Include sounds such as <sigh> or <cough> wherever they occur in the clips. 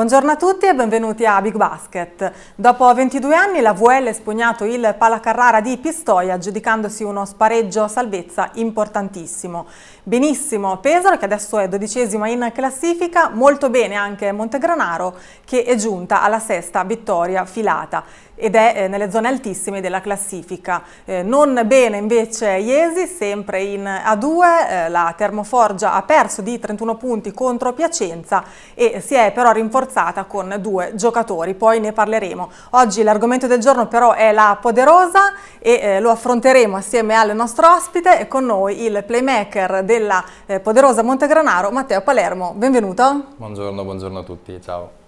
Buongiorno a tutti e benvenuti a Big Basket. Dopo 22 anni la VL ha spugnato il Palacarrara di Pistoia aggiudicandosi uno spareggio salvezza importantissimo. Benissimo Pesaro che adesso è dodicesima in classifica, molto bene anche Montegranaro che è giunta alla sesta vittoria filata ed è eh, nelle zone altissime della classifica. Eh, non bene invece Iesi, sempre in A2, eh, la Termoforgia ha perso di 31 punti contro Piacenza e si è però rinforzata con due giocatori, poi ne parleremo. Oggi l'argomento del giorno però è la Poderosa e lo affronteremo assieme al nostro ospite e con noi il playmaker della Poderosa Montegranaro, Matteo Palermo. Benvenuto. Buongiorno, buongiorno a tutti, ciao.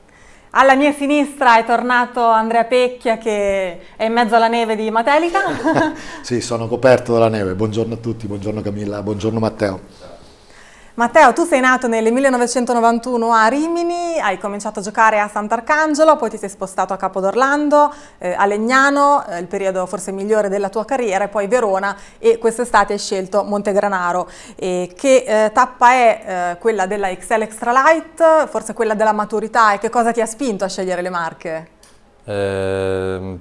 Alla mia sinistra è tornato Andrea Pecchia che è in mezzo alla neve di Matelica. <laughs> sì, sono coperto dalla neve. Buongiorno a tutti, buongiorno Camilla, buongiorno Matteo. Matteo, tu sei nato nel 1991 a Rimini, hai cominciato a giocare a Sant'Arcangelo, poi ti sei spostato a Capodorlando, eh, a Legnano, eh, il periodo forse migliore della tua carriera, e poi Verona e quest'estate hai scelto Montegranaro. Eh, che tappa è eh, quella della XL Extra Light, forse quella della maturità e che cosa ti ha spinto a scegliere le marche? Ehm,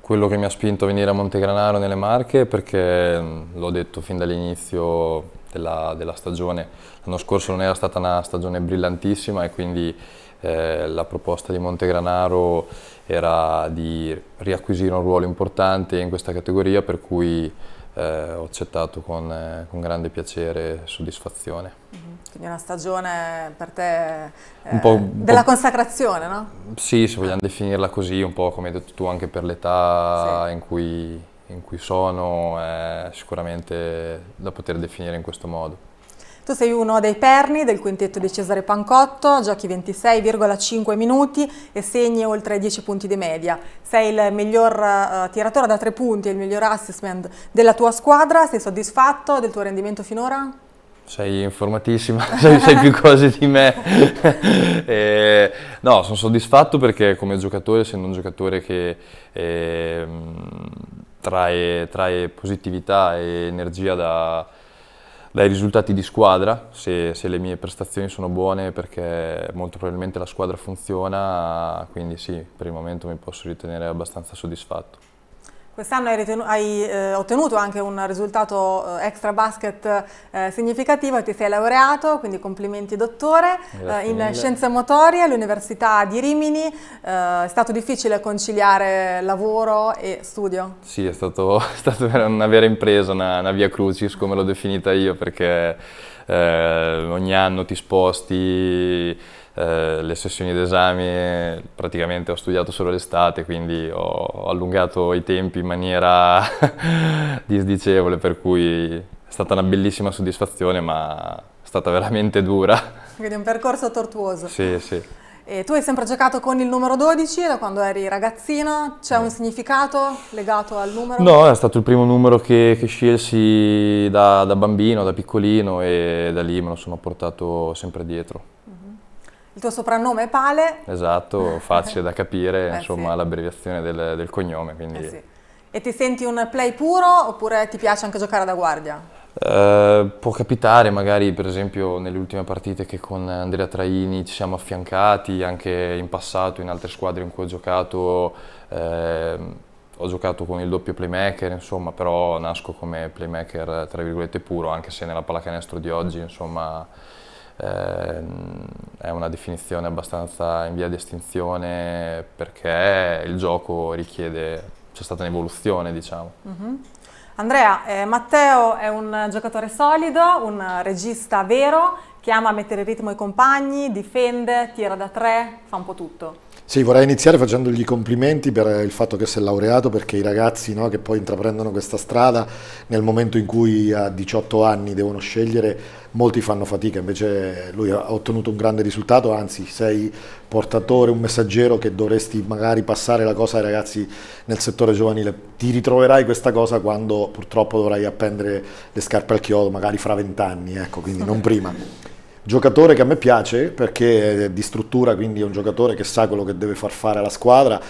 quello che mi ha spinto a venire a Montegranaro nelle Marche perché l'ho detto fin dall'inizio della, della stagione. L'anno scorso non era stata una stagione brillantissima e quindi eh, la proposta di Montegranaro era di riacquisire un ruolo importante in questa categoria per cui eh, ho accettato con, eh, con, grande piacere e soddisfazione. Mm-hmm. Quindi una stagione per te eh, un po', della po', consacrazione, no? Sì, se vogliamo definirla così, un po' come hai detto tu anche per l'età sì. in cui in cui sono è sicuramente da poter definire in questo modo. Tu sei uno dei perni del quintetto di Cesare Pancotto, giochi 26,5 minuti e segni oltre 10 punti di media. Sei il miglior uh, tiratore da 3 punti e il miglior assessment della tua squadra. Sei soddisfatto del tuo rendimento finora? Sei informatissima, <laughs> sei, sei più cose di me. <laughs> e, no, sono soddisfatto perché come giocatore, essendo un giocatore che eh, trae, trae positività e energia da, dai risultati di squadra, se, se, le mie prestazioni sono buone perché molto probabilmente la squadra funziona, quindi sì, per il momento mi posso ritenere abbastanza soddisfatto. Quest'anno hai, hai eh, ottenuto anche un risultato eh, extra basket eh, significativo, ti sei laureato, quindi complimenti dottore, eh, in scienze motorie all'Università di Rimini. Eh, è stato difficile conciliare lavoro e studio? Sì, è, stato, <laughs> è stata una vera impresa, una, una via crucis come l'ho definita io, perché eh, ogni anno ti sposti eh, le sessioni d'esame praticamente ho studiato solo l'estate, quindi ho allungato i tempi in maniera <laughs> disdicevole, per cui è stata una bellissima soddisfazione, ma è stata veramente dura. Quindi un percorso tortuoso. Sì, sì. E tu hai sempre giocato con il numero 12 da quando eri ragazzino, c'è un significato legato al numero? No, è stato il primo numero che, che scelsi da, da bambino, da piccolino e da lì me lo sono portato sempre dietro. Il tuo soprannome è Pale. Esatto, facile da capire, <laughs> eh insomma, sì. l'abbreviazione del, del cognome. Eh sì. E ti senti un play puro oppure ti piace anche giocare da guardia? Eh, può capitare, magari per esempio nelle ultime partite che con Andrea Traini ci siamo affiancati, anche in passato in altre squadre in cui ho giocato, ehm, ho giocato con il doppio playmaker, insomma, però nasco come playmaker tra virgolette puro, anche se nella pallacanestro di oggi, insomma Ehm, è una definizione abbastanza in via di estinzione perché il gioco richiede, c'è stata un'evoluzione diciamo. Mm-hmm. Andrea, eh, Matteo è un giocatore solido, un regista vero, che ama mettere ritmo ai compagni, difende, tira da tre, fa un po' tutto. Sì, vorrei iniziare facendogli complimenti per il fatto che si è laureato, perché i ragazzi no, che poi intraprendono questa strada nel momento in cui a 18 anni devono scegliere, molti fanno fatica, invece lui ha ottenuto un grande risultato, anzi sei portatore, un messaggero che dovresti magari passare la cosa ai ragazzi nel settore giovanile. Ti ritroverai questa cosa quando purtroppo dovrai appendere le scarpe al chiodo, magari fra vent'anni, ecco, quindi non prima. Giocatore che a me piace perché è di struttura, quindi è un giocatore che sa quello che deve far fare alla squadra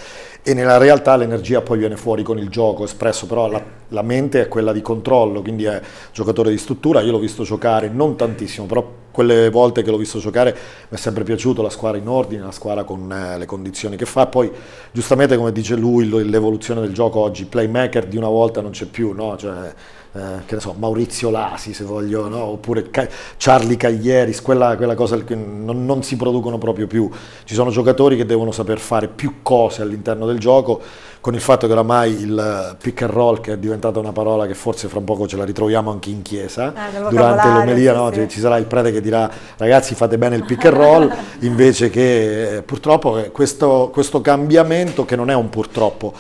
e nella realtà l'energia poi viene fuori con il gioco espresso, però la, la mente è quella di controllo, quindi è giocatore di struttura, io l'ho visto giocare non tantissimo, però quelle volte che l'ho visto giocare mi è sempre piaciuto la squadra in ordine, la squadra con eh, le condizioni che fa. Poi, giustamente, come dice lui, l'evoluzione del gioco oggi, playmaker di una volta non c'è più, no? cioè, eh, che ne so, Maurizio Lasi, se voglio, no? oppure Ca- Charlie Caglieris, quella, quella cosa che non, non, si producono proprio più. Ci sono giocatori che devono saper fare più cose all'interno del gioco, con il fatto che oramai il eh, pick and roll, che è diventata una parola che forse fra poco ce la ritroviamo anche in chiesa, eh, durante l'omelia sì, no? sì. ci sarà il prete che dirà ragazzi fate bene il pick and roll, invece che eh, purtroppo eh, questo, questo cambiamento, che non è un purtroppo,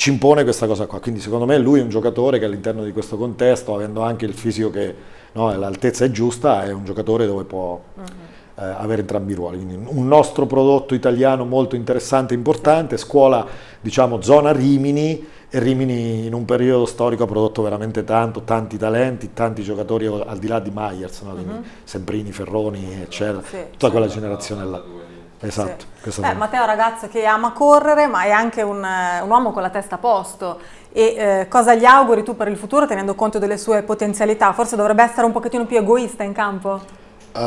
ci impone questa cosa qua. Quindi secondo me lui è un giocatore che all'interno di questo contesto, avendo anche il fisico che no, l'altezza è giusta, è un giocatore dove può uh-huh. eh, avere entrambi i ruoli. Quindi un nostro prodotto italiano molto interessante e importante, scuola diciamo zona Rimini, e Rimini in un periodo storico ha prodotto veramente tanto, tanti talenti, tanti giocatori al di là di Myers, no? uh-huh. Semprini, Ferroni, eccetera, sì, tutta quella generazione là. Esatto. Sì. Beh, Matteo è un ragazzo che ama correre, ma è anche un, un uomo con la testa a posto. E eh, cosa gli auguri tu per il futuro, tenendo conto delle sue potenzialità? Forse dovrebbe essere un pochettino più egoista in campo? Eh,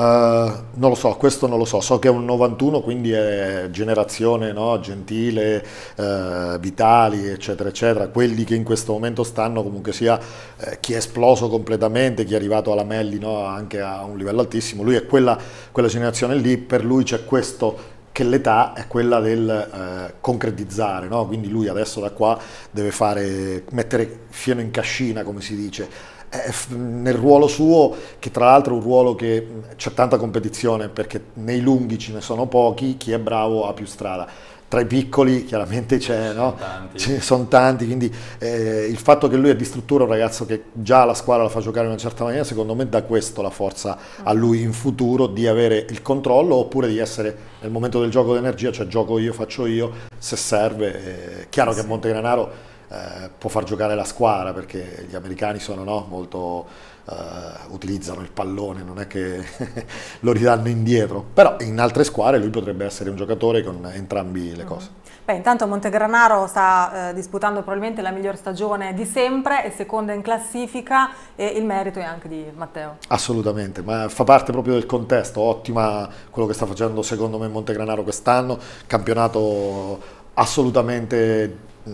non lo so, questo non lo so, so che è un 91, quindi è generazione no? gentile, uh, vitali, eccetera, eccetera, quelli che in questo momento stanno comunque sia eh, chi è esploso completamente, chi è arrivato alla Melli no? anche a un livello altissimo, lui è quella, quella generazione lì, per lui c'è questo che l'età è quella del eh, concretizzare, no? quindi lui adesso da qua deve fare, mettere fieno in cascina, come si dice, nel ruolo suo, che tra l'altro è un ruolo che c'è tanta competizione perché nei lunghi ce ne sono pochi, chi è bravo ha più strada. Tra i piccoli chiaramente c'è, no? ce ne sono tanti, quindi eh, il fatto che lui è di struttura un ragazzo che già la squadra la fa giocare in una certa maniera, secondo me dà questo la forza a lui in futuro di avere il controllo oppure di essere nel momento del gioco d'energia, cioè gioco io, faccio io, se serve. È eh, chiaro sì. che a Montegranaro eh, può far giocare la squadra perché gli americani sono no, molto eh, utilizzano il pallone, non è che <laughs> lo ridanno indietro, però in altre squadre lui potrebbe essere un giocatore con entrambi le mm-hmm. cose. Beh, intanto Montegranaro sta eh, disputando probabilmente la miglior stagione di sempre, è seconda in classifica e il merito è anche di Matteo. Assolutamente, ma fa parte proprio del contesto, ottima quello che sta facendo secondo me Montegranaro quest'anno, campionato assolutamente mm,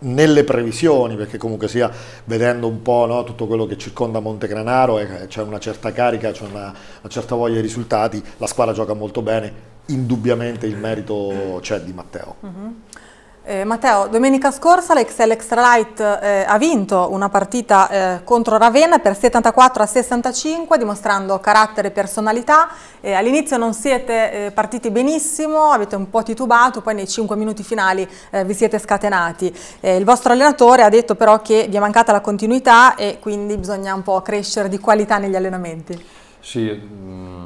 nelle previsioni, perché comunque sia vedendo un po' no, tutto quello che circonda Montegranaro, eh, c'è una certa carica, c'è una, una, certa voglia di risultati, la squadra gioca molto bene, indubbiamente il merito c'è di Matteo. Uh mm-hmm. -huh. Eh, Matteo, domenica scorsa l'Excel Extralight eh, ha vinto una partita eh, contro Ravenna per 74 a 65 dimostrando carattere e personalità. Eh, all'inizio non siete eh, partiti benissimo, avete un po' titubato, poi nei 5 minuti finali eh, vi siete scatenati. il vostro allenatore ha detto però che vi è mancata la continuità e quindi bisogna un po' crescere di qualità negli allenamenti. Sì, mh, mm,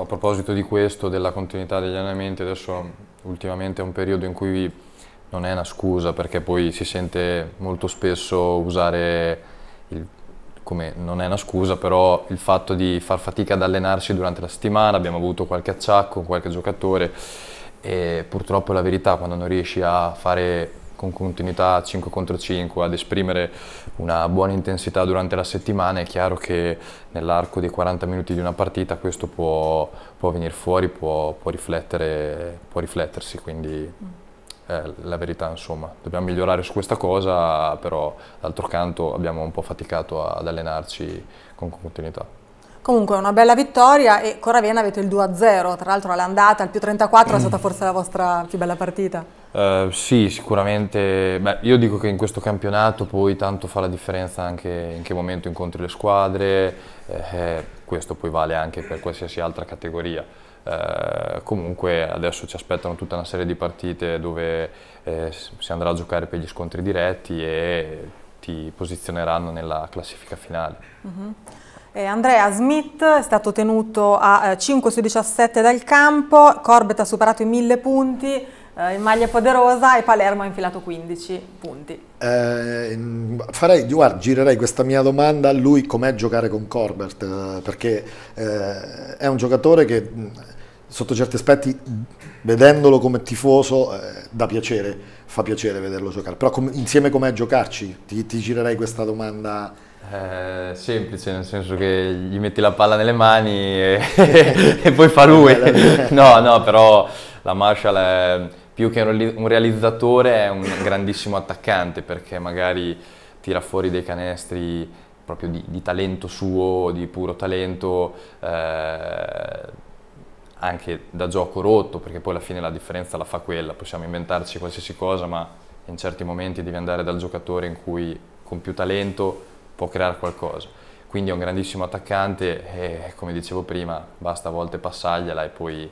a proposito di questo, della continuità degli allenamenti, adesso ultimamente è un periodo in cui Vi non è una scusa perché poi si sente molto spesso usare il, come non è una scusa, però il fatto di far fatica ad allenarsi durante la settimana, abbiamo avuto qualche acciacco con qualche giocatore e purtroppo è la verità quando non riesci a fare con continuità 5 contro 5, ad esprimere una buona intensità durante la settimana, è chiaro che nell'arco dei 40 minuti di una partita questo può, può venire fuori, può, può, può riflettersi. Quindi... Mm è la verità, insomma. Dobbiamo migliorare su questa cosa, però d'altro canto abbiamo un po' faticato ad allenarci con continuità. Comunque una bella vittoria e con Ravenna avete il 2-0, tra l'altro all'andata, al più 34 è stata forse la vostra più bella partita. Uh, sì, sicuramente, Beh, io dico che in questo campionato poi tanto fa la differenza anche in che momento incontri le squadre, eh, eh questo poi vale anche per qualsiasi altra categoria. Eh, comunque adesso ci aspettano tutta una serie di partite dove eh, si andrà a giocare per gli scontri diretti e ti posizioneranno nella classifica finale. Mm-hmm. Andrea Smith è stato tenuto a 5 eh, su 17 dal campo, Corbett ha superato i 1000 punti, eh, in maglia poderosa e Palermo ha infilato 15 punti. Eh, farei, guarda, girerei questa mia domanda a lui com'è giocare con Corbert, eh, perché eh, è un giocatore che sotto certi aspetti, vedendolo come tifoso, eh, dà piacere, fa piacere vederlo giocare, però com insieme com'è giocarci? Ti, ti girerei questa domanda. Eh, semplice, nel senso che gli metti la palla nelle mani e, <laughs> e poi fa lui. Eh, no, no, però la Marshall è più che un realizzatore è un grandissimo attaccante perché magari tira fuori dei canestri proprio di, di talento suo, di puro talento, eh, anche da gioco rotto, perché poi alla fine la differenza la fa quella, possiamo inventarci qualsiasi cosa, ma in certi momenti devi andare dal giocatore in cui con più talento può creare qualcosa. Quindi è un grandissimo attaccante e come dicevo prima, basta a volte passargliela e poi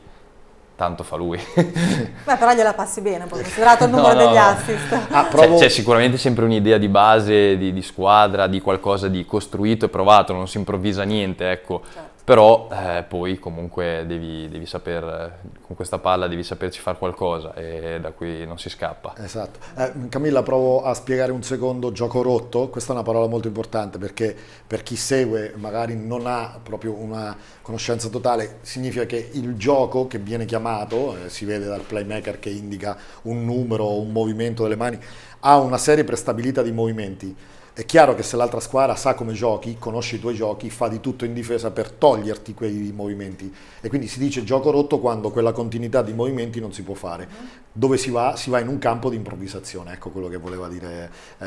tanto fa lui. <laughs> Beh, però gliela passi bene, poi considerato il numero no, no, degli assist. Cioè, ah, provo... c'è, c'è, sicuramente sempre un'idea di base, di, di, squadra, di qualcosa di costruito e provato, non si improvvisa niente, ecco. Certo però eh, poi comunque devi, devi, saper, con questa palla devi saperci fare qualcosa e da qui non si scappa. Esatto. Eh, Camilla, provo a spiegare un secondo gioco rotto, questa è una parola molto importante perché per chi segue magari non ha proprio una conoscenza totale, significa che il gioco che viene chiamato, eh, si vede dal playmaker che indica un numero, un movimento delle mani, ha una serie prestabilita di movimenti è chiaro che se l'altra squadra sa come giochi, conosce i tuoi giochi, fa di tutto in difesa per toglierti quei movimenti. E quindi si dice gioco rotto quando quella continuità di movimenti non si può fare. Mm-hmm. Dove si va? Si va in un campo di improvvisazione, ecco quello che voleva dire eh,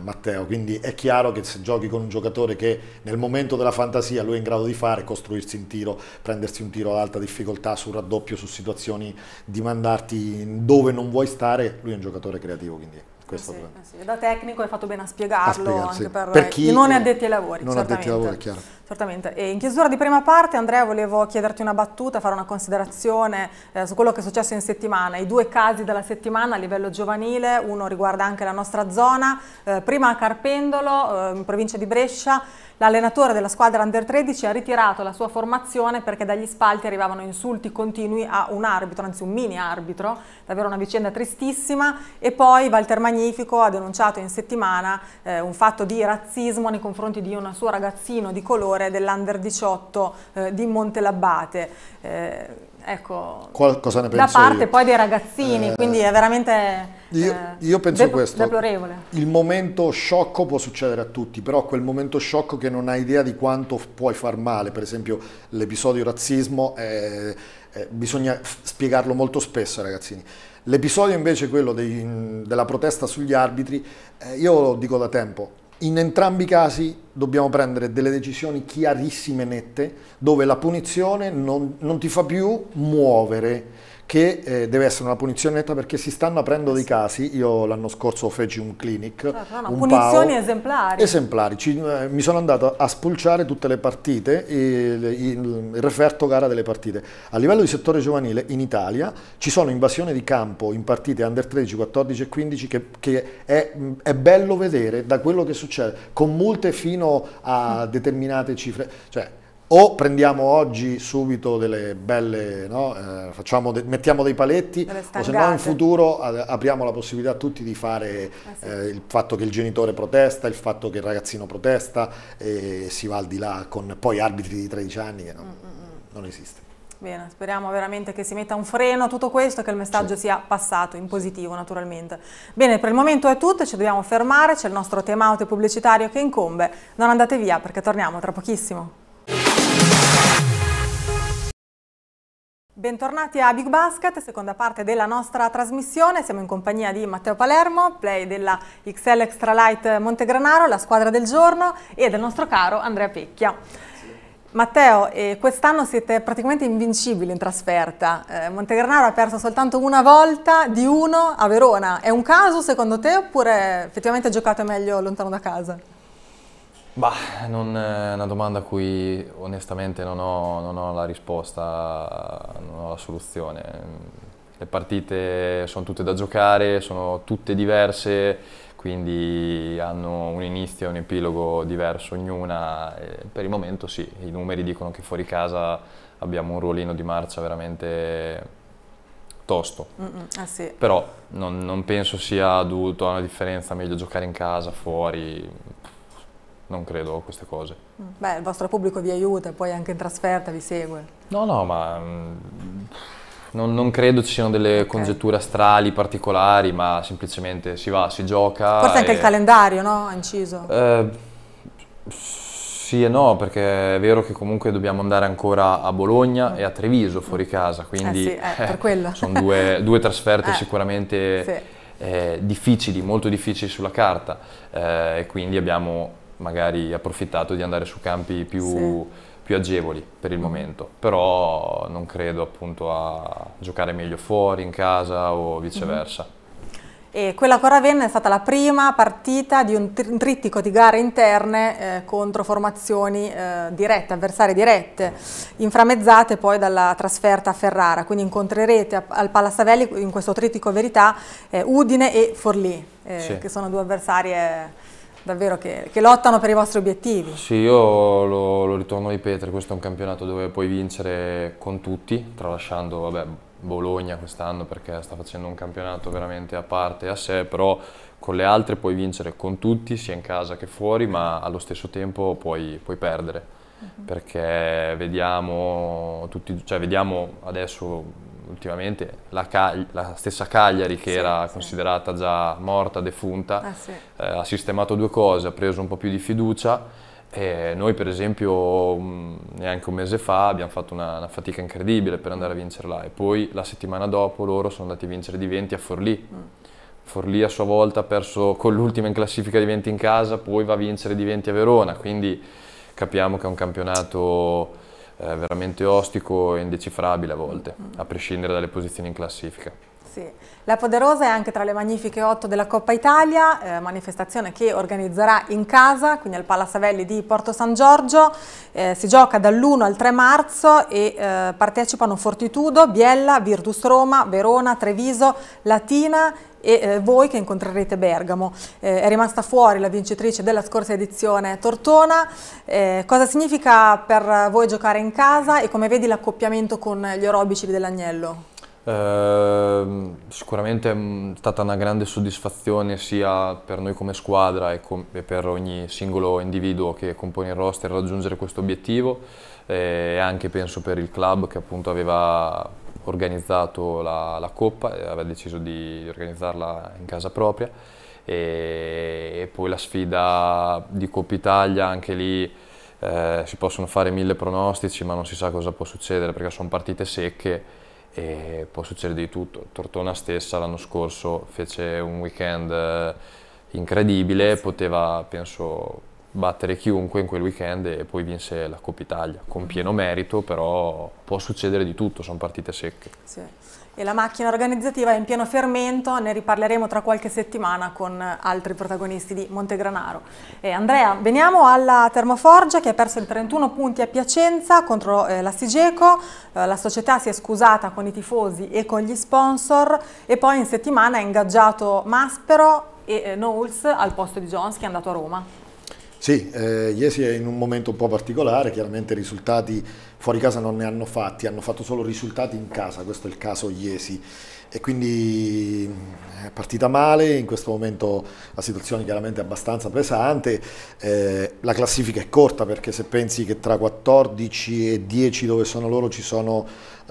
Matteo. Quindi è chiaro che se giochi con un giocatore che nel momento della fantasia lui è in grado di fare, costruirsi in tiro, prendersi un tiro ad alta difficoltà, sul raddoppio, su situazioni di mandarti dove non vuoi stare, lui è un giocatore creativo. Quindi. Questo eh sì, eh sì. Da tecnico hai fatto bene a spiegarlo a anche per, per chi non è addetti ai lavori. Non addetti ai lavori, chiaro. Certamente. E in chiusura di prima parte, Andrea, volevo chiederti una battuta, fare una considerazione eh, su quello che è successo in settimana. I due casi della settimana a livello giovanile, uno riguarda anche la nostra zona, eh, prima a Carpendolo, eh, in provincia di Brescia, l'allenatore della squadra Under 13 ha ritirato la sua formazione perché dagli spalti arrivavano insulti continui a un arbitro, anzi un mini arbitro, davvero una vicenda tristissima, e poi Walter Magnini Magnifico ha denunciato in settimana eh, un fatto di razzismo nei confronti di un suo ragazzino di colore dell'Under 18 eh, di Montelabbate. Eh, ecco, cosa ne penso da parte io. poi dei ragazzini, eh, quindi è veramente io, eh, io penso de- questo, deplorevole. Il momento sciocco può succedere a tutti, però quel momento sciocco che non hai idea di quanto puoi far male, per esempio l'episodio razzismo, eh, eh bisogna spiegarlo molto spesso ai ragazzini. L'episodio invece, quello dei, della protesta sugli arbitri, eh, io lo dico da tempo, in entrambi i casi dobbiamo prendere delle decisioni chiarissime e nette dove la punizione non, non ti fa più muovere che eh, deve essere una punizione netta perché si stanno aprendo dei eh casi, io l'anno scorso feci un clinic, ah, no, no, un punizioni PAO, esemplari. Esemplari, Ci, eh, mi sono andato a spulciare tutte le partite, il, il, il referto gara delle partite. A livello di settore giovanile in Italia ci sono invasioni di campo in partite under 13, 14 e 15 che, che è, è, bello vedere da quello che succede, con multe fino a mm. determinate cifre. Cioè, o prendiamo oggi subito delle belle, no? eh, facciamo de mettiamo dei paletti, o se no in futuro apriamo la possibilità a tutti di fare eh eh, il fatto che il genitore protesta, il fatto che il ragazzino protesta e si va al di là con poi arbitri di 13 anni che non, mm, mm, mm. non esiste. Bene, speriamo veramente che si metta un freno a tutto questo e che il messaggio sì. sia passato in positivo naturalmente. Bene, per il momento è tutto, ci dobbiamo fermare, c'è il nostro tema auto pubblicitario che incombe, non andate via perché torniamo tra pochissimo. Bentornati a Big Basket, seconda parte della nostra trasmissione, siamo in compagnia di Matteo Palermo, play della XL Extra Light Montegranaro, la squadra del giorno e del nostro caro Andrea Pecchia. Matteo, eh, quest'anno siete praticamente invincibili in trasferta, eh, Montegranaro ha perso soltanto una volta di uno a Verona, è un caso secondo te oppure effettivamente giocate meglio lontano da casa? Bah, non eh, è una domanda a cui onestamente non ho, non ho la risposta, non ho la soluzione. Le partite sono tutte da giocare, sono tutte diverse, quindi hanno un inizio e un epilogo diverso ognuna. per il momento sì, i numeri dicono che fuori casa abbiamo un ruolino di marcia veramente tosto. ah sì. Però non, non penso sia dovuto a una differenza, meglio giocare in casa, fuori non credo a queste cose. Beh, il vostro pubblico vi aiuta, poi anche in trasferta vi segue. No, no, ma mm, non, non credo ci siano delle okay. congetture astrali particolari, ma semplicemente si va, si gioca. Forse e... anche il calendario, no? Ha inciso. Eh, sì e no, perché è vero che comunque dobbiamo andare ancora a Bologna e a Treviso fuori mm. casa, quindi eh sì, eh, per eh, quello. sono due, due trasferte <laughs> eh, sicuramente sì. Eh, difficili, molto difficili sulla carta e quindi abbiamo magari approfittato di andare su campi più, sì. più agevoli per il mm. momento, però non credo appunto a giocare meglio fuori, in casa o viceversa. Mm. E quella con Ravenna è stata la prima partita di un trittico di gare interne eh, contro formazioni eh, dirette, avversarie dirette, inframmezzate poi dalla trasferta a Ferrara. Quindi incontrerete a, al Palasavelli in questo trittico verità eh, Udine e Forlì, eh, sì. che sono due avversarie davvero che, che, lottano per i vostri obiettivi. Sì, io lo, lo, ritorno a ripetere, questo è un campionato dove puoi vincere con tutti, tralasciando vabbè, Bologna quest'anno perché sta facendo un campionato veramente a parte a sé, però con le altre puoi vincere con tutti, sia in casa che fuori, ma allo stesso tempo puoi, puoi perdere. Uh mhm. -huh. Perché vediamo, tutti, cioè vediamo adesso ultimamente la, Cagli- la stessa Cagliari che sì, era sì. considerata già morta, defunta, ah, sì. eh, ha sistemato due cose, ha preso un po' più di fiducia. E noi per esempio neanche un mese fa abbiamo fatto una, una, fatica incredibile per andare a vincerla e poi la settimana dopo loro sono andati a vincere di 20 a Forlì. Mm. Forlì a sua volta ha perso con l'ultima in classifica di 20 in casa, poi va a vincere di 20 a Verona, quindi capiamo che è un campionato eh, veramente ostico e indecifrabile a volte, a prescindere dalle posizioni in classifica. Sì. La Poderosa è anche tra le magnifiche otto della Coppa Italia, eh, manifestazione che organizzerà in casa, quindi al Palasavelli di Porto San Giorgio. Eh, si gioca dall'1 al 3 marzo e eh, partecipano Fortitudo, Biella, Virtus Roma, Verona, Treviso, Latina e eh, voi che incontrerete Bergamo. Eh, è rimasta fuori la vincitrice della scorsa edizione Tortona. Eh, cosa significa per voi giocare in casa e come vedi l'accoppiamento con gli orobici dell'Agnello? Ehm, sicuramente mm, è stata una grande soddisfazione sia per noi come squadra e, com e per ogni singolo individuo che compone il roster raggiungere questo obiettivo eh, e anche penso per il club che appunto aveva organizzato la, la coppa, eh, aveva deciso di organizzarla in casa propria e, e poi la sfida di Coppa Italia, anche lì eh, si possono fare mille pronostici ma non si sa cosa può succedere perché sono partite secche e può succedere di tutto. Tortona stessa l'anno scorso fece un weekend eh, incredibile, poteva penso battere chiunque in quel weekend e poi vinse la Coppa Italia con pieno merito, però può succedere di tutto, sono partite secche. Sì. E la macchina organizzativa è in pieno fermento, ne riparleremo tra qualche settimana con altri protagonisti di Montegranaro. E Andrea, veniamo alla Termoforgia che ha perso il 31 punti a Piacenza contro eh, la Sigeco, eh, la società si è scusata con i tifosi e con gli sponsor e poi in settimana ha ingaggiato Maspero e eh, Knowles al posto di Jones che è andato a Roma. Sì, eh, Iesi è in un momento un po' particolare, chiaramente i risultati fuori casa non ne hanno fatti, hanno fatto solo risultati in casa, questo è il caso Iesi e quindi eh, è partita male, in questo momento la situazione è chiaramente abbastanza pesante, eh, la classifica è corta perché se pensi che tra 14 e 10 dove sono loro ci sono 6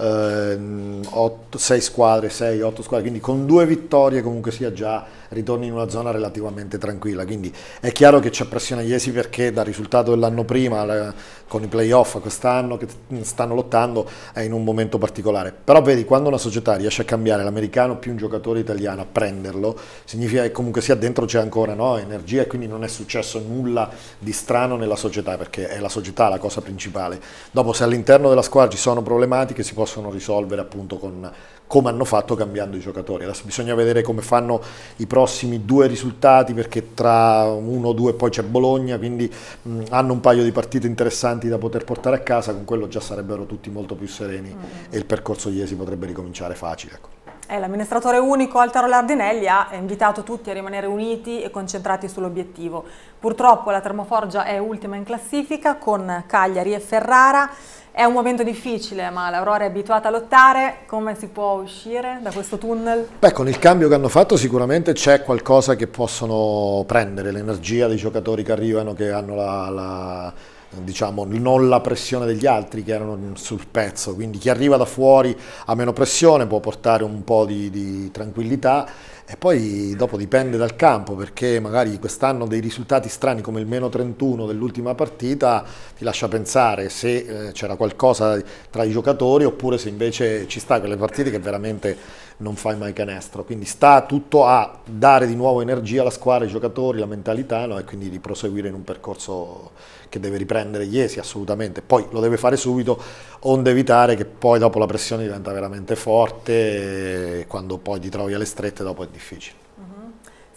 ehm, squadre, 6, 8 squadre, quindi con due vittorie comunque sia già ritorni in una zona relativamente tranquilla, quindi è chiaro che c'è pressione Iesi perché dal risultato dell'anno prima con i playoff quest'anno che stanno lottando è in un momento particolare, però vedi quando una società riesce a cambiare l'americano più un giocatore italiano a prenderlo, significa che comunque sia dentro c'è ancora no, energia e quindi non è successo nulla di strano nella società perché è la società la cosa principale, dopo se all'interno della squadra ci sono problematiche si possono possono risolvere appunto con come hanno fatto cambiando i giocatori. Adesso bisogna vedere come fanno i prossimi due risultati perché tra uno o due poi c'è Bologna, quindi mh, hanno un paio di partite interessanti da poter portare a casa, con quello già sarebbero tutti molto più sereni mm. e il percorso ieri si potrebbe ricominciare facile. Ecco. Eh, L'amministratore unico Altero Lardinelli ha invitato tutti a rimanere uniti e concentrati sull'obiettivo. Purtroppo la termoforgia è ultima in classifica con Cagliari e Ferrara. È un momento difficile, ma l'Aurora è abituata a lottare. Come si può uscire da questo tunnel? Beh, con il cambio che hanno fatto sicuramente c'è qualcosa che possono prendere, l'energia dei giocatori che arrivano, che hanno la, la diciamo, non la pressione degli altri che erano sul pezzo, quindi chi arriva da fuori ha meno pressione, può portare un po' di, di tranquillità e poi dopo dipende dal campo perché magari quest'anno dei risultati strani come il meno 31 dell'ultima partita ti lascia pensare se eh, c'era qualcosa tra i giocatori oppure se invece ci sta quelle partite che veramente non fai mai canestro. Quindi sta tutto a dare di nuovo energia alla squadra, ai giocatori, la mentalità no? e quindi di proseguire in un percorso che deve riprendere Iesi assolutamente. Poi lo deve fare subito, onde evitare che poi dopo la pressione diventa veramente forte e quando poi ti trovi alle strette dopo è difficile.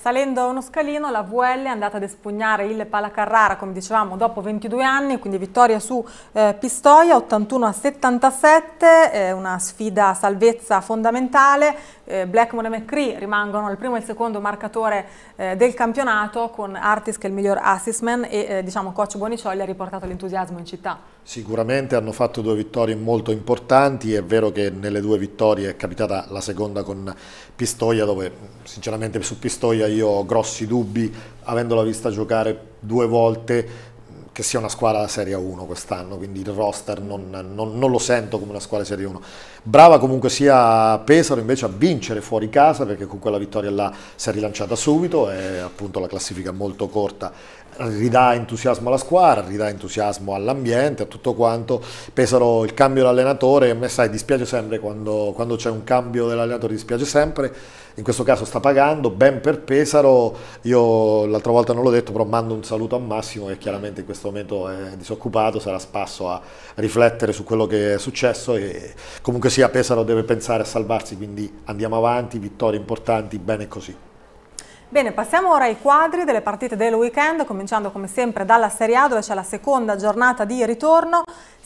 Salendo uno scalino la VL è andata ad espugnare il Palacarrara, come dicevamo, dopo 22 anni, quindi vittoria su eh, Pistoia, 81 a 77, eh, una sfida salvezza fondamentale. Eh, Blackmore e McCree rimangono il primo e il secondo marcatore eh, del campionato con Artis che è il miglior assist man e eh, diciamo coach Bonicioli ha riportato l'entusiasmo in città. Sicuramente hanno fatto due vittorie molto importanti, è vero che nelle due vittorie è capitata la seconda con Pistoia dove sinceramente su Pistoia io ho grossi dubbi, avendola vista giocare due volte, che sia una squadra da Serie 1 quest'anno, quindi il roster non, non, non, lo sento come una squadra Serie 1. Brava comunque sia Pesaro invece a vincere fuori casa perché con quella vittoria là si è rilanciata subito e appunto la classifica molto corta ridà entusiasmo alla squadra, ridà entusiasmo all'ambiente, a tutto quanto. Pesaro il cambio d'allenatore, a me sai dispiace sempre quando, quando c'è un cambio dell'allenatore, dispiace sempre, in questo caso sta pagando, ben per Pesaro, io l'altra volta non l'ho detto, però mando un saluto a Massimo che chiaramente in questo momento è disoccupato, sarà spasso a riflettere su quello che è successo e comunque sia Pesaro deve pensare a salvarsi, quindi andiamo avanti, vittorie importanti, bene così. Bene, passiamo ora ai quadri delle partite del weekend, cominciando come sempre dalla Serie A dove c'è la seconda giornata di ritorno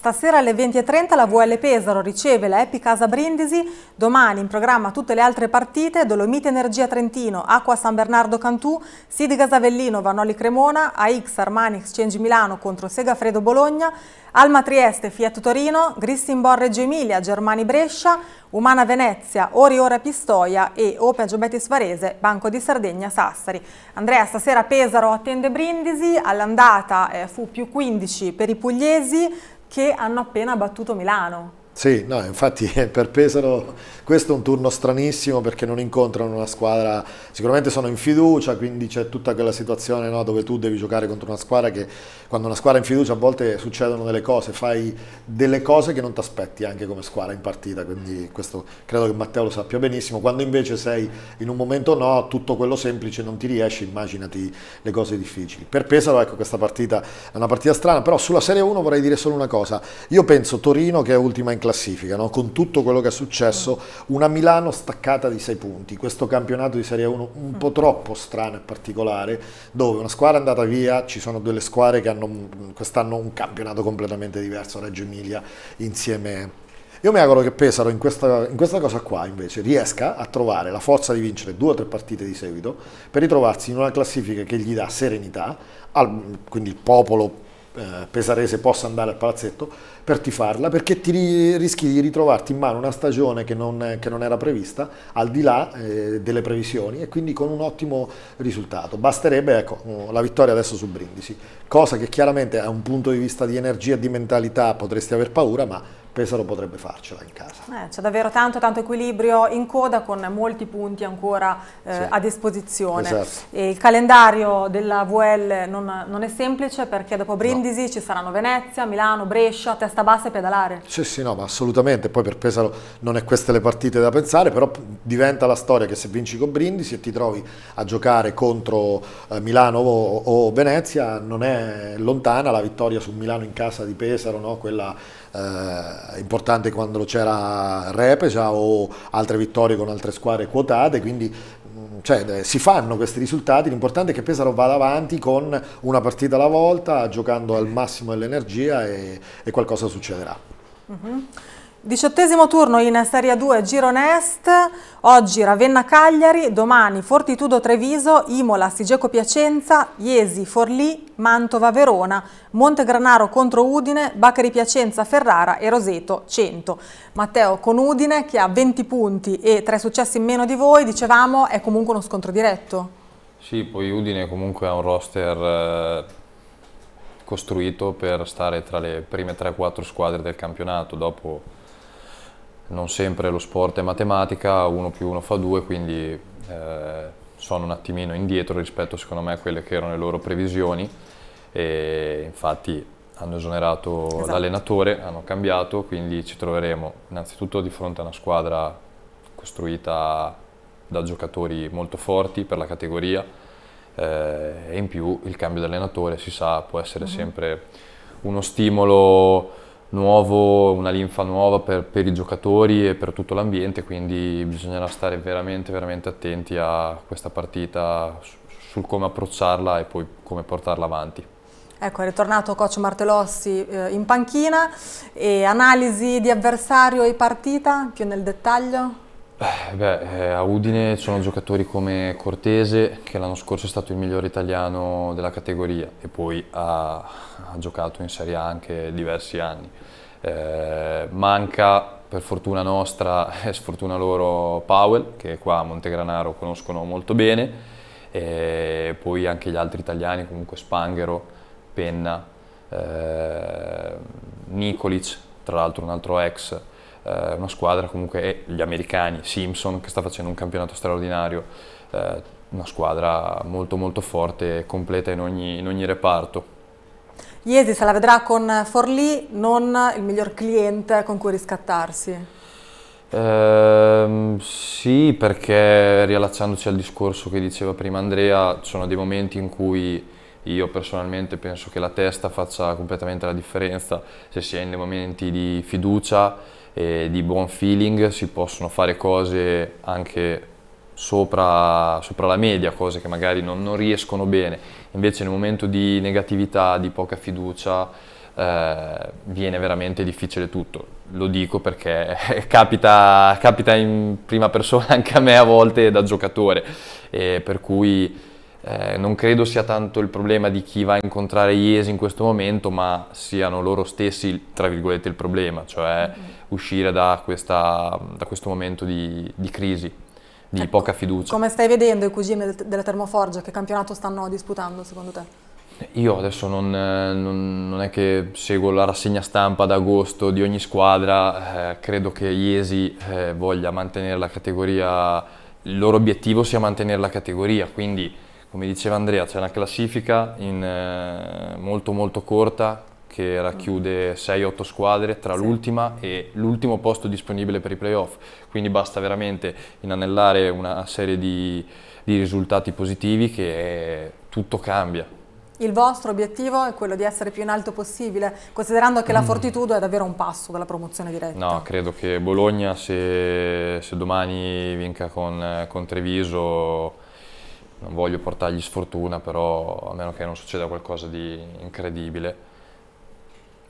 Stasera alle 20.30 la VL Pesaro riceve la Epi Casa Brindisi, domani in programma tutte le altre partite, Dolomite Energia Trentino, Acqua San Bernardo Cantù, Sid Gasavellino, Vanoli Cremona, AX Armani Exchange Milano contro Segafredo Bologna, Alma Trieste, Fiat Torino, Gristinbor Reggio Emilia, Germani Brescia, Umana Venezia, Ori Ora Pistoia e Opea Giobetis Varese, Banco di Sardegna Sassari. Andrea, stasera Pesaro attende Brindisi, all'andata eh, fu più 15 per i pugliesi, che hanno appena battuto Milano. Sì, no, infatti <laughs> eh, per Pesaro questo è un turno stranissimo perché non incontrano una squadra, sicuramente sono in fiducia, quindi c'è tutta quella situazione no, dove tu devi giocare contro una squadra che quando una squadra è in fiducia a volte succedono delle cose, fai delle cose che non ti aspetti anche come squadra in partita, quindi questo credo che Matteo lo sappia benissimo, quando invece sei in un momento no, tutto quello semplice non ti riesce, immaginati le cose difficili. Per Pesaro ecco questa partita è una partita strana, però sulla Serie 1 vorrei dire solo una cosa, io penso Torino che è ultima in classifica, classifica, no? con tutto quello che è successo, una Milano staccata di 6 punti, questo campionato di Serie 1 un po' troppo strano e particolare, dove una squadra è andata via, ci sono delle squadre che hanno quest'anno un campionato completamente diverso, Reggio Emilia insieme... Io mi auguro che Pesaro in questa, in questa cosa qua invece riesca a trovare la forza di vincere due o tre partite di seguito per ritrovarsi in una classifica che gli dà serenità, al, quindi il popolo eh, pesarese possa andare al palazzetto per tifarla, perché ti rischi di ritrovarti in mano una stagione che non, che non era prevista, al di là eh, delle previsioni, e quindi con un ottimo risultato. Basterebbe ecco, mm, la vittoria adesso su Brindisi, cosa che chiaramente a un punto di vista di energia e di mentalità potresti aver paura, ma Pesaro potrebbe farcela in casa. Eh, C'è davvero tanto, tanto equilibrio in coda con molti punti ancora eh, sì. a disposizione. Esatto. il calendario della VL non, non, è semplice perché dopo Brindisi no. ci saranno Venezia, Milano, Brescia, testa bassa e pedalare. Sì, sì, no, ma assolutamente. Poi per Pesaro non è queste le partite da pensare, però diventa la storia che se vinci con Brindisi e ti trovi a giocare contro eh, Milano o, o, Venezia, non è lontana la vittoria su Milano in casa di Pesaro, no? quella eh, importante quando c'era Repesa o altre vittorie con altre squadre quotate, quindi mm, cioè, eh, si fanno questi risultati, l'importante è che Pesaro vada avanti con una partita alla volta, giocando al massimo dell'energia e, e qualcosa succederà. Uh mm-hmm. -huh. Diciottesimo turno in Serie 2 Girone Est, oggi Ravenna-Cagliari, domani Fortitudo-Treviso, Imola-Sigeco-Piacenza, Iesi-Forlì, Mantova-Verona, Montegranaro contro Udine, Bacari-Piacenza-Ferrara e roseto 100. Matteo con Udine che ha 20 punti e 3 successi in meno di voi, dicevamo è comunque uno scontro diretto. Sì, poi Udine comunque ha un roster... Eh, costruito per stare tra le prime 3-4 squadre del campionato. Dopo non sempre lo sport è matematica, uno più uno fa due, quindi eh, sono un attimino indietro rispetto secondo me a quelle che erano le loro previsioni e infatti hanno esonerato esatto. l'allenatore, hanno cambiato, quindi ci troveremo innanzitutto di fronte a una squadra costruita da giocatori molto forti per la categoria eh, e in più il cambio di allenatore si sa può essere mm-hmm. sempre uno stimolo nuovo, una linfa nuova per, per i giocatori e per tutto l'ambiente, quindi bisognerà stare veramente, veramente attenti a questa partita, sul come approcciarla e poi come portarla avanti. Ecco, è ritornato coach Martelossi eh, in panchina e analisi di avversario e partita più nel dettaglio? Eh, beh, eh, a Udine ci sono giocatori come Cortese, che l'anno scorso è stato il migliore italiano della categoria e poi ha, ha giocato in Serie A anche diversi anni. Eh, manca, per fortuna nostra <laughs> e sfortuna loro, Powell, che qua a Montegranaro conoscono molto bene, e poi anche gli altri italiani, comunque Spanghero, Penna, eh, Nicolic, tra l'altro un altro ex, eh, una squadra comunque, e gli americani, Simpson che sta facendo un campionato straordinario, eh, una squadra molto molto forte e completa in ogni, in ogni reparto. Iesi se la vedrà con Forlì, non il miglior cliente con cui riscattarsi. Eh, sì, perché riallacciandoci al discorso che diceva prima Andrea, ci sono dei momenti in cui io personalmente penso che la testa faccia completamente la differenza, se si è in dei momenti di fiducia e di buon feeling si possono fare cose anche sopra, sopra la media, cose che magari non, non, riescono bene. Invece nel momento di negatività, di poca fiducia, eh, viene veramente difficile tutto. Lo dico perché <laughs> capita, capita in prima persona anche a me a volte da giocatore, per cui eh, non credo sia tanto il problema di chi va a incontrare Iesi in questo momento, ma siano loro stessi, tra virgolette, il problema, cioè mm-hmm. uscire da, questa, da, questo momento di, di crisi, di ecco, poca fiducia. Come stai vedendo i cugini del, della Termoforgia, che campionato stanno disputando secondo te? Io adesso non, non, non, è che seguo la rassegna stampa d'agosto di ogni squadra, eh, credo che Iesi eh, voglia mantenere la categoria, il loro obiettivo sia mantenere la categoria, quindi come diceva Andrea, c'è una classifica in, eh, molto molto corta che racchiude 6-8 mm. squadre tra sì. l'ultima e l'ultimo posto disponibile per i playoff, quindi basta veramente inanellare una serie di, di risultati positivi che è, tutto cambia. Il vostro obiettivo è quello di essere più in alto possibile, considerando che la mm. Fortitudo è davvero un passo dalla promozione diretta. No, credo che Bologna, se, se domani vinca con, con Treviso, non voglio portargli sfortuna, però a meno che non succeda qualcosa di incredibile,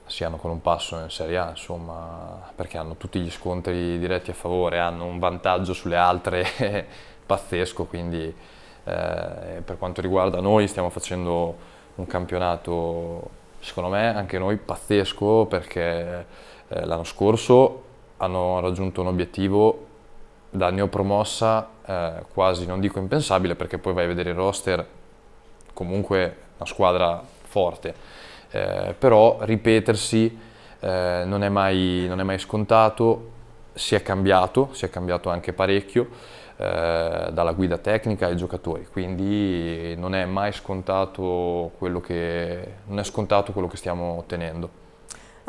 siano con un passo in Serie A, insomma, perché hanno tutti gli scontri diretti a favore, hanno un vantaggio sulle altre <laughs> pazzesco, quindi eh, per quanto riguarda noi stiamo facendo un campionato, secondo me, anche noi pazzesco, perché eh, l'anno scorso hanno raggiunto un obiettivo da neopromossa eh, quasi, non dico impensabile, perché poi vai a vedere il roster, comunque una squadra forte, eh, però ripetersi eh, non, è mai, non, è mai, scontato, si è cambiato, si è cambiato anche parecchio eh, dalla guida tecnica ai giocatori, quindi non è mai scontato quello che, scontato quello che stiamo ottenendo.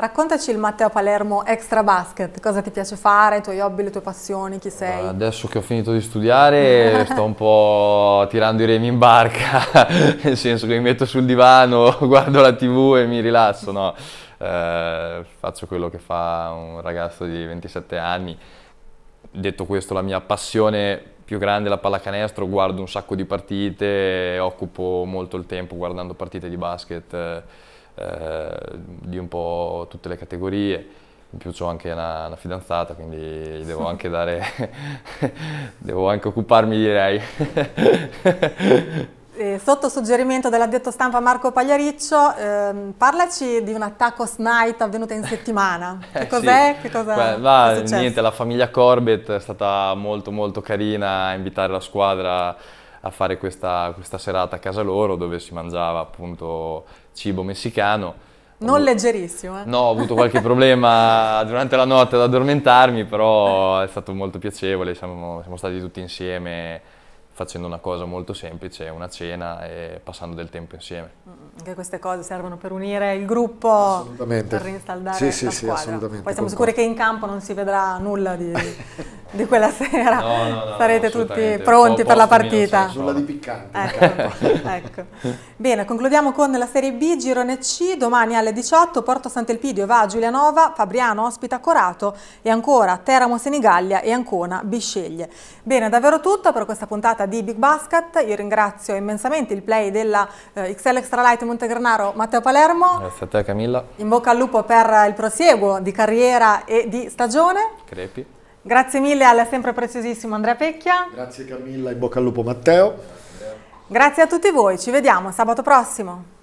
Raccontaci il Matteo Palermo Extra Basket, cosa ti piace fare, i tuoi hobby, le tue passioni, chi sei? Adesso che ho finito di studiare <laughs> sto un po' tirando i remi in barca, <laughs> nel senso che mi metto sul divano, <laughs> guardo la tv e mi rilasso, no? eh, faccio quello che fa un ragazzo di 27 anni. Detto questo, la mia passione più grande è la pallacanestro, guardo un sacco di partite, occupo molto il tempo guardando partite di basket eh, eh, di un po' tutte le categorie. In più ho anche una, una fidanzata, quindi devo <laughs> anche dare, <laughs> devo anche occuparmi direi. <laughs> Eh, sotto suggerimento dell'addetto stampa Marco Pagliariccio, ehm, parlaci di un attacco night avvenuto in settimana. Eh, che cos'è? Eh sì. Che Beh, là, niente, la famiglia Corbett è stata molto molto carina a invitare la squadra a fare questa, questa serata a casa loro dove si mangiava appunto cibo messicano. Non leggerissimo. Eh? No, ho avuto qualche problema <laughs> durante la notte ad addormentarmi, però è stato molto piacevole, siamo, siamo stati tutti insieme facendo una cosa molto semplice, una cena e passando del tempo insieme. Mm, mm, anche queste cose servono per unire il gruppo, per rinsaldare sì, la sì, squadra. Sì, assolutamente. Poi siamo sicuri che in campo non si vedrà nulla di, <laughs> di quella sera, no, no, no, sarete tutti pronti po per la partita. Nulla di piccante. Ecco, <laughs> ecco. Bene, concludiamo con la Serie B, Girone C, domani alle 18 Porto Sant'Elpidio va a Giulianova, Fabriano ospita Corato e ancora Teramo Senigallia e Ancona Bisceglie. Bene, davvero tutto per questa puntata di Big Basket. Io ringrazio immensamente il play della eh, XL Extra Light Montegranaro Matteo Palermo. Grazie a te Camilla. In bocca al lupo per il prosieguo di carriera e di stagione. Crepi. Grazie mille al sempre preziosissimo Andrea Pecchia. Grazie Camilla, in bocca al lupo Matteo. Grazie a tutti voi, ci vediamo sabato prossimo.